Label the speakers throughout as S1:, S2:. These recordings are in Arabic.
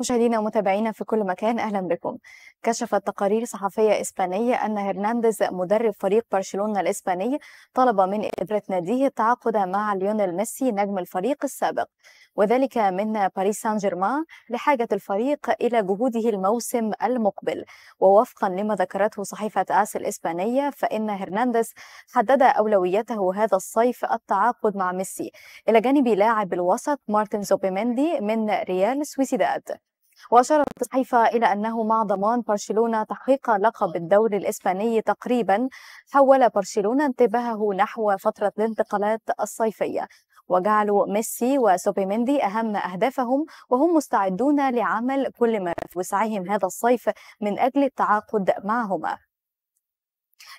S1: مشاهدينا ومتابعينا في كل مكان اهلا بكم كشفت تقارير صحفيه اسبانيه ان هرنانديز مدرب فريق برشلونه الاسباني طلب من اداره ناديه التعاقد مع ليونيل ميسي نجم الفريق السابق وذلك من باريس سان جيرمان لحاجه الفريق الى جهوده الموسم المقبل ووفقا لما ذكرته صحيفه اس الاسبانيه فان هرنانديز حدد اولويته هذا الصيف التعاقد مع ميسي الى جانب لاعب الوسط مارتن زوبيمندي من ريال سويسيداد وأشارت الصحيفة إلى أنه مع ضمان برشلونة تحقيق لقب الدوري الإسباني تقريبا حول برشلونة انتباهه نحو فترة الانتقالات الصيفية وجعلوا ميسي وسوبيمندي أهم أهدافهم وهم مستعدون لعمل كل ما في وسعهم هذا الصيف من أجل التعاقد معهما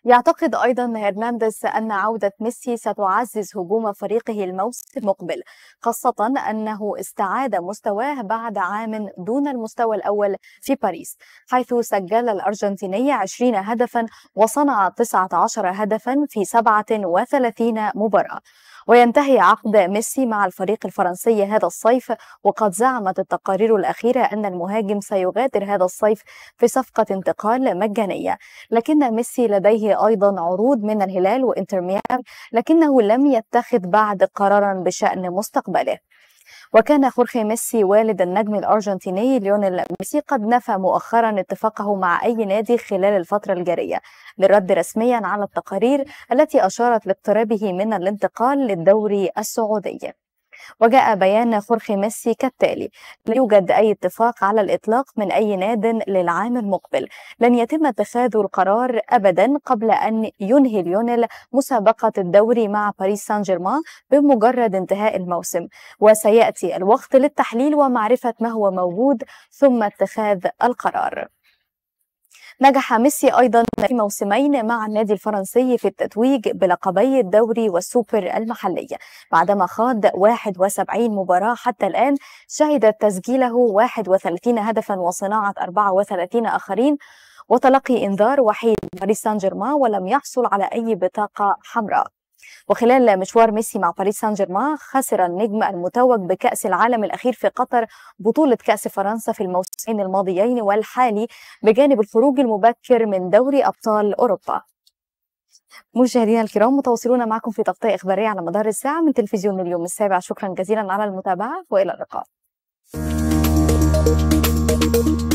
S1: يعتقد أيضا هرنانديز أن عودة ميسي ستعزز هجوم فريقه الموسم المقبل خاصة أنه استعاد مستواه بعد عام دون المستوى الأول في باريس حيث سجل الأرجنتيني 20 هدفا وصنع 19 هدفا في 37 مباراة وينتهي عقد ميسي مع الفريق الفرنسي هذا الصيف وقد زعمت التقارير الأخيرة أن المهاجم سيغادر هذا الصيف في صفقة انتقال مجانية لكن ميسي لديه أيضا عروض من الهلال وإنتر ميامي لكنه لم يتخذ بعد قرارا بشأن مستقبله وكان خورخي ميسي والد النجم الأرجنتيني ليونيل ميسي قد نفى مؤخرا اتفاقه مع أي نادي خلال الفترة الجارية للرد رسميا على التقارير التي أشارت لاقترابه من الانتقال للدوري السعودي وجاء بيان خورخي ميسي كالتالي لا يوجد أي اتفاق على الإطلاق من أي ناد للعام المقبل لن يتم اتخاذ القرار أبدا قبل أن ينهي ليونيل مسابقة الدوري مع باريس سان جيرمان بمجرد انتهاء الموسم وسيأتي الوقت للتحليل ومعرفة ما هو موجود ثم اتخاذ القرار نجح ميسي أيضا في موسمين مع النادي الفرنسي في التتويج بلقبي الدوري والسوبر المحلي بعدما خاض 71 مباراة حتى الآن شهد تسجيله 31 هدفا وصناعة 34 آخرين وتلقي انذار وحيد باريس سان جيرمان ولم يحصل على اي بطاقه حمراء وخلال مشوار ميسي مع باريس سان جيرمان خسر النجم المتوج بكأس العالم الأخير في قطر بطولة كأس فرنسا في الموسمين الماضيين والحالي بجانب الخروج المبكر من دوري أبطال أوروبا مشاهدينا الكرام متواصلون معكم في تغطية إخبارية على مدار الساعة من تلفزيون اليوم السابع شكرا جزيلا على المتابعة وإلى اللقاء